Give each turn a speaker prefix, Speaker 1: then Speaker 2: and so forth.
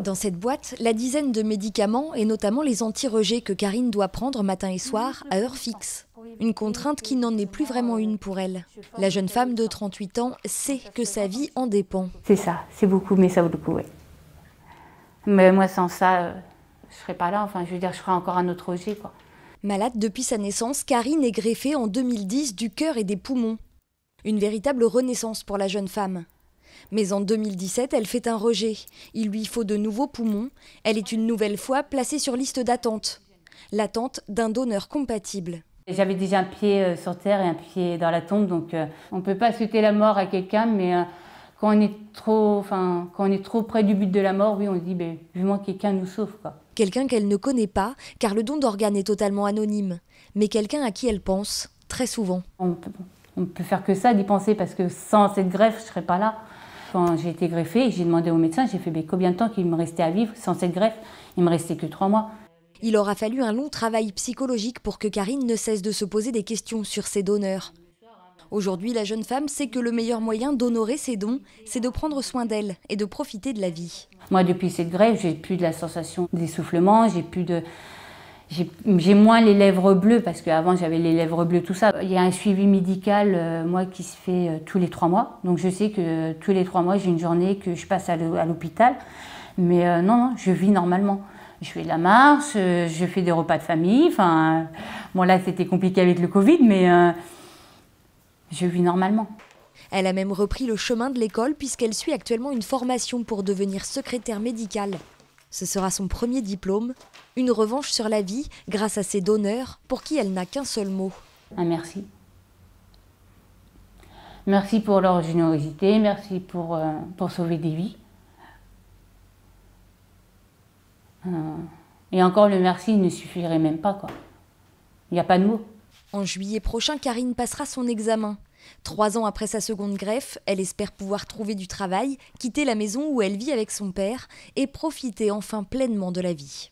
Speaker 1: Dans cette boîte, la dizaine de médicaments et notamment les anti-rejets que Karine doit prendre matin et soir à heure fixe. Une contrainte qui n'en est plus vraiment une pour elle. La jeune femme de 38 ans sait que sa vie en dépend.
Speaker 2: C'est ça, c'est beaucoup, mais ça vaut le coup, oui. Mais moi, sans ça, euh, je serais pas là. Enfin, je veux dire, je ferais encore un autre rejet, Malade depuis sa naissance, Karine est greffée en 2010
Speaker 1: du cœur et des poumons. Une véritable renaissance pour la jeune femme. Mais en 2017, elle fait un rejet. Il lui faut de nouveaux poumons. Elle est une nouvelle fois placée sur liste d'attente. L'attente d'un donneur compatible.
Speaker 2: J'avais déjà un pied euh, sur terre et un pied dans la tombe, donc euh, on ne peut pas souhaiter la mort à quelqu'un, mais euh, quand on, est trop, enfin, quand on est trop près du but de la mort, oui, on se dit, ben, moins quelqu'un nous sauve. Quelqu'un qu'elle ne
Speaker 1: connaît pas, car le don d'organes est totalement anonyme, mais quelqu'un à qui elle pense, très souvent.
Speaker 2: On ne peut faire que ça, d'y penser, parce que sans cette greffe, je ne serais pas là j'ai été greffée j'ai demandé au médecin, j'ai fait combien de temps qu'il me restait à vivre sans cette greffe Il me restait que trois mois.
Speaker 1: Il aura fallu un long travail psychologique pour que Karine ne cesse de
Speaker 2: se poser des questions sur ses
Speaker 1: donneurs. Aujourd'hui, la jeune femme sait que le meilleur moyen d'honorer ses dons, c'est de prendre soin d'elle et de profiter de la vie.
Speaker 2: Moi, depuis cette grève, j'ai plus de la sensation d'essoufflement, j'ai plus de, j'ai moins les lèvres bleues parce qu'avant j'avais les lèvres bleues, tout ça. Il y a un suivi médical, euh, moi, qui se fait euh, tous les trois mois. Donc je sais que euh, tous les trois mois, j'ai une journée que je passe à l'hôpital. Mais non, non, je vis normalement. Je fais de la marche, je fais des repas de famille. Enfin, bon, là, c'était compliqué avec le Covid, mais je vis normalement.
Speaker 1: Elle a même repris le chemin de l'école puisqu'elle suit actuellement une formation pour devenir secrétaire médicale. Ce sera son premier diplôme une revanche sur la vie grâce à ses donneurs pour qui elle n'a qu'un seul mot.
Speaker 2: Un merci. Merci pour leur générosité, merci pour, euh, pour sauver des vies. Euh, et encore le merci ne suffirait même pas, Il n'y a pas de mots.
Speaker 1: En juillet prochain, Karine passera son examen. Trois ans après sa seconde greffe, elle espère pouvoir trouver du travail, quitter la maison où elle vit avec son père et profiter enfin pleinement de la vie.